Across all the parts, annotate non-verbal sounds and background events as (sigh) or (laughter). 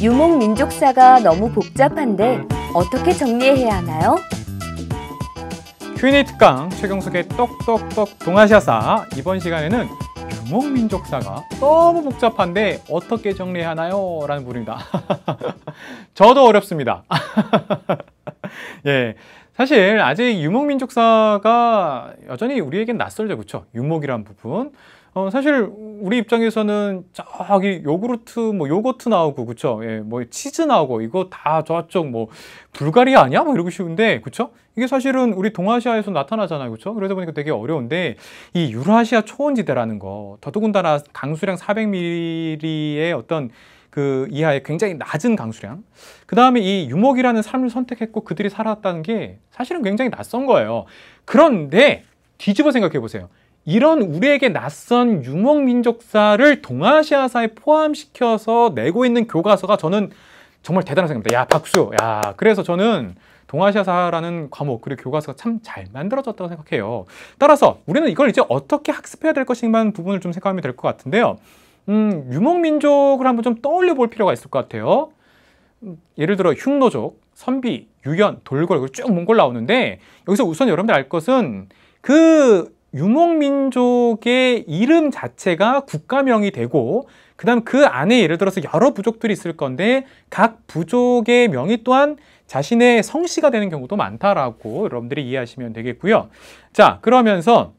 유목 민족사가 너무 복잡한데 어떻게 정리해야 하나요? Q&A 특강 최경숙의 똑똑똑 동아시아사 이번 시간에는 유목 민족사가 너무 복잡한데 어떻게 정리해야 하나요? 라는 부 분입니다. (laughs) 저도 어렵습니다. (laughs) 예. 사실 아직 유목 민족사가 여전히 우리에겐 낯설죠. 그쵸 그렇죠? 유목이란 부분. 어, 사실 우리 입장에서는 저기 요구르트 뭐 요거트 나오고 그쵸 그렇죠? 예, 뭐 치즈 나오고 이거 다 저쪽 뭐 불가리아 아니야 뭐 이러고 싶은데 그쵸 그렇죠? 이게 사실은 우리 동아시아에서 나타나잖아요 그쵸 그러다 보니까 되게 어려운데 이 유라시아 초원지대라는 거 더더군다나 강수량 400mm의 어떤 그 이하의 굉장히 낮은 강수량 그 다음에 이 유목이라는 사람을 선택했고 그들이 살았다는 게 사실은 굉장히 낯선 거예요 그런데 뒤집어 생각해 보세요 이런 우리에게 낯선 유목 민족사를 동아시아사에 포함시켜서 내고 있는 교과서가 저는 정말 대단한 생각입니다 야 박수 야 그래서 저는 동아시아사라는 과목 그리고 교과서가 참 잘 만들어졌다고 생각해요 따라서 우리는 이걸 이제 어떻게 학습해야 될 것인가 하는 부분을 좀 생각하면 될 것 같은데요 음, 유목민족을 한번 좀 떠올려 볼 필요가 있을 것 같아요. 예를 들어 흉노족, 선비, 유연, 돌궐 쭉 몽골 나오는데 여기서 우선 여러분들 알 것은 그 유목민족의 이름 자체가 국가명이 되고 그 다음 그 안에 예를 들어서 여러 부족들이 있을 건데 각 부족의 명이 또한 자신의 성씨가 되는 경우도 많다라고 여러분들이 이해하시면 되겠고요. 자 그러면서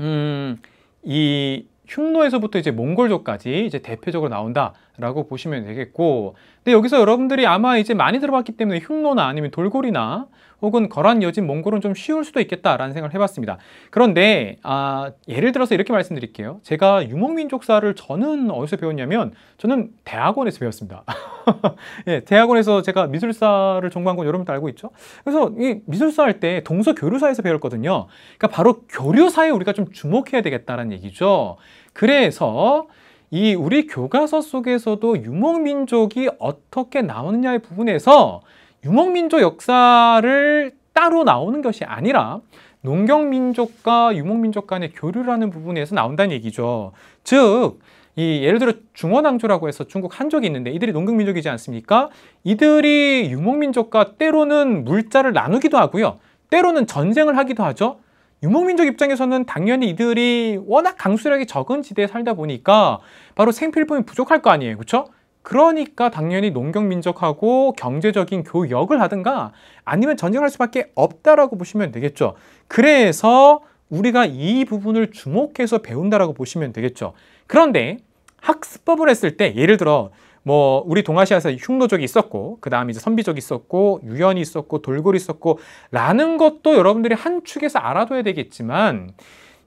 음, 이 흉노에서부터 이제 몽골족까지 이제 대표적으로 나온다. 라고 보시면 되겠고 근데 여기서 여러분들이 아마 이제 많이 들어봤기 때문에 흉노나 아니면 돌고리나 혹은 거란 여진 몽골은 좀 쉬울 수도 있겠다라는 생각을 해봤습니다 그런데 아, 예를 들어서 이렇게 말씀드릴게요 제가 유목민족사를 저는 어디서 배웠냐면 저는 대학원에서 배웠습니다 (laughs) 예, 대학원에서 제가 미술사를 전공한 건 여러분도 알고 있죠 그래서 이 미술사 할 때 동서 교류사에서 배웠거든요 그러니까 바로 교류사에 우리가 좀 주목해야 되겠다라는 얘기죠 그래서 이 우리 교과서 속에서도 유목민족이 어떻게 나오느냐의 부분에서 유목민족 역사를 따로 나오는 것이 아니라 농경민족과 유목민족 간의 교류라는 부분에서 나온다는 얘기죠. 즉, 이 예를 들어 중원왕조라고 해서 중국 한족이 있는데 이들이 농경민족이지 않습니까? 이들이 유목민족과 때로는 물자를 나누기도 하고요. 때로는 전쟁을 하기도 하죠. 유목민족 입장에서는 당연히 이들이 워낙 강수량이 적은 지대에 살다 보니까 바로 생필품이 부족할 거 아니에요. 그렇죠? 그러니까 당연히 농경민족하고 경제적인 교역을 하든가 아니면 전쟁할 수밖에 없다라고 보시면 되겠죠. 그래서 우리가 이 부분을 주목해서 배운다라고 보시면 되겠죠. 그런데 학습법을 했을 때 예를 들어 뭐 우리 동아시아에서 흉노족이 있었고 그 다음에 이제 선비족이 있었고 유연이 있었고 돌고리 있었고 라는 것도 여러분들이 한 축에서 알아둬야 되겠지만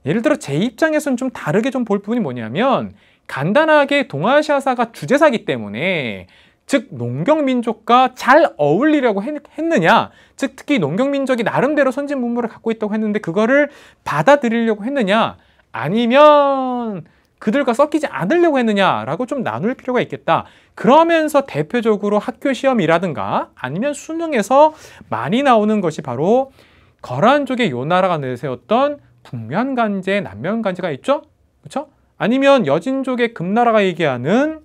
예를 들어 제 입장에서는 좀 다르게 좀 볼 부분이 뭐냐면 간단하게 동아시아사가 주제사기 때문에 즉 농경민족과 잘 어울리려고 했느냐 즉 특히 농경민족이 나름대로 선진 문물을 갖고 있다고 했는데 그거를 받아들이려고 했느냐 아니면 그들과 섞이지 않으려고 했느냐라고 좀 나눌 필요가 있겠다. 그러면서 대표적으로 학교 시험이라든가 아니면 수능에서 많이 나오는 것이 바로 거란 족의 요나라가 내세웠던 북면간제, 남면간제가 있죠? 그렇죠? 아니면 여진 족의 금나라가 얘기하는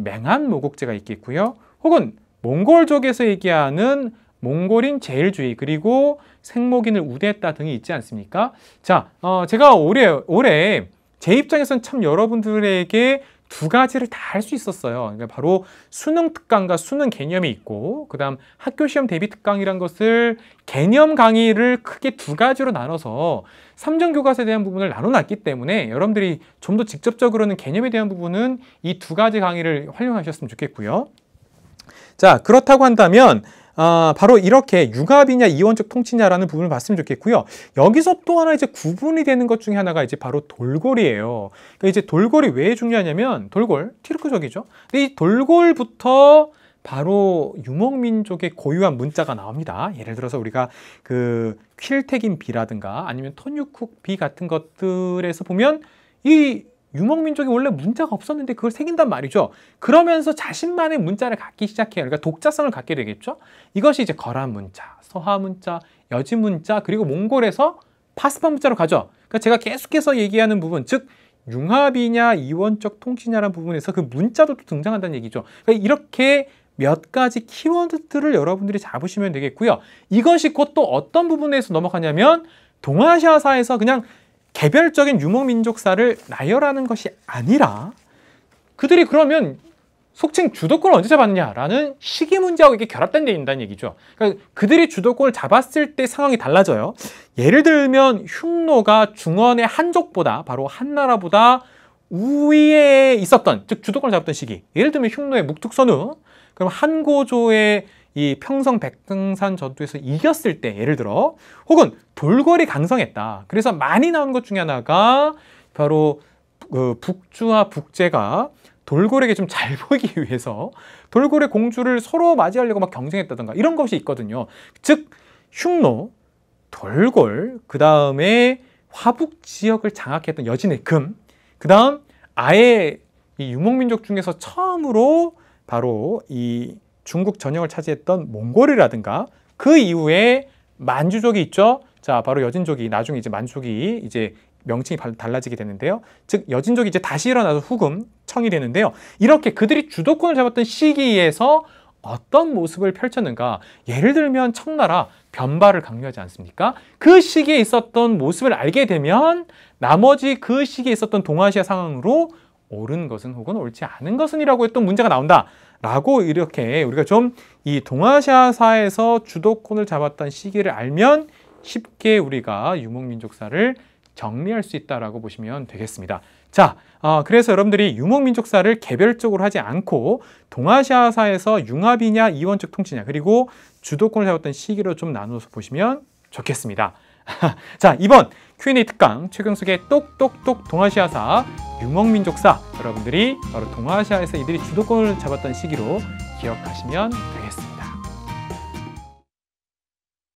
맹한모국제가 있겠고요. 혹은 몽골 족에서 얘기하는 몽골인 제일주의 그리고 생목인을 우대했다 등이 있지 않습니까? 자, 어, 제가 올해 올해 제 입장에선 참 여러분들에게 두 가지를 다 할 수 있었어요. 그러니까 바로 수능 특강과 수능 개념이 있고 그다음 학교 시험 대비 특강이란 것을 개념 강의를 크게 두 가지로 나눠서 삼정 교과서에 대한 부분을 나눠놨기 때문에 여러분들이 좀 더 직접적으로는 개념에 대한 부분은 이 두 가지 강의를 활용하셨으면 좋겠고요. 자, 그렇다고 한다면 아, 바로 이렇게 융합이냐 이원적 통치냐라는 부분을 봤으면 좋겠고요. 여기서 또 하나 이제 구분이 되는 것 중에 하나가 이제 바로 돌골이에요. 그러니까 이제 돌골이 왜 중요하냐면 돌골 티르크적이죠. 근데 이 돌골부터 바로 유목민족의 고유한 문자가 나옵니다. 예를 들어서 우리가 그 퀼텍인 비라든가 아니면 톤유쿡 비 같은 것들에서 보면 이 유목민족이 원래 문자가 없었는데 그걸 새긴단 말이죠. 그러면서 자신만의 문자를 갖기 시작해요. 그러니까 독자성을 갖게 되겠죠. 이것이 이제 거란 문자, 서하 문자, 여지 문자, 그리고 몽골에서 파스파 문자로 가죠. 그러니까 제가 계속해서 얘기하는 부분, 즉 융합이냐 이원적 통신이냐라는 부분에서 그 문자도 또 등장한다는 얘기죠. 그러니까 이렇게 몇 가지 키워드들을 여러분들이 잡으시면 되겠고요. 이것이 곧 또 어떤 부분에서 넘어가냐면 동아시아사에서 그냥 개별적인 유목민족사를 나열하는 것이 아니라 그들이 그러면 속칭 주도권을 언제 잡았냐라는 시기 문제하고 이게 결합된 데 있다는 얘기죠. 그러니까 그들이 주도권을 잡았을 때 상황이 달라져요. 예를 들면 흉노가 중원의 한족보다 바로 한나라보다 우위에 있었던 즉 주도권을 잡았던 시기. 예를 들면 흉노의 묵 t 선후 그럼 한고조의 이 평성 백등산 전투에서 이겼을 때 예를 들어 혹은 돌궐이 강성했다. 그래서 많이 나온 것 중에 하나가 바로 그 북주와 북제가 돌고래에게 좀 잘 (laughs) 보이기 위해서 돌고래 공주를 서로 맞이하려고 막 경쟁했다던가 이런 것이 있거든요. 즉 흉노, 돌골, 그 다음에 화북 지역을 장악했던 여진의 금, 그 다음 아예 이 유목민족 중에서 처음으로 바로 이 중국 전역을 차지했던 몽골이라든가 그 이후에 만주족이 있죠. 자, 바로 여진족이 나중에 이제 만족이 이제 명칭이 달라지게 되는데요. 즉 여진족이 이제 다시 일어나서 후금 청이 되는데요. 이렇게 그들이 주도권을 잡았던 시기에서 어떤 모습을 펼쳤는가? 예를 들면 청나라 변발을 강요하지 않습니까? 그 시기에 있었던 모습을 알게 되면 나머지 그 시기에 있었던 동아시아 상황으로 옳은 것은 혹은 옳지 않은 것은이라고 했던 문제가 나온다. 라고 이렇게 우리가 좀 이 동아시아사에서 주도권을 잡았던 시기를 알면 쉽게 우리가 유목민족사를 정리할 수 있다라고 보시면 되겠습니다. 자, 어, 그래서 여러분들이 유목민족사를 개별적으로 하지 않고 동아시아사에서 융합이냐 이원적 통치냐 그리고 주도권을 잡았던 시기로 좀나누어서 보시면 좋겠습니다. (laughs) 자, 이번 Q&A 특강 최경숙의 똑똑똑 동아시아사 유목민족사 여러분들이 바로 동아시아에서 이들이 주도권을 잡았던 시기로 기억하시면 되겠습니다.